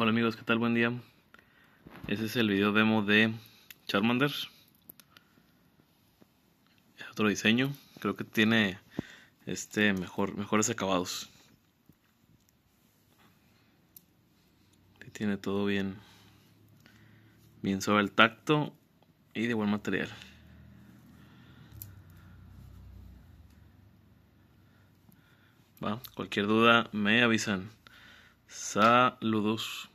Hola amigos, ¿qué tal? Buen día. Este es el video demo de Charmander. Es otro diseño. Creo que tiene este mejor, mejores acabados. tiene todo bien, bien sobre el tacto y de buen material. Va, cualquier duda me avisan. Saludos.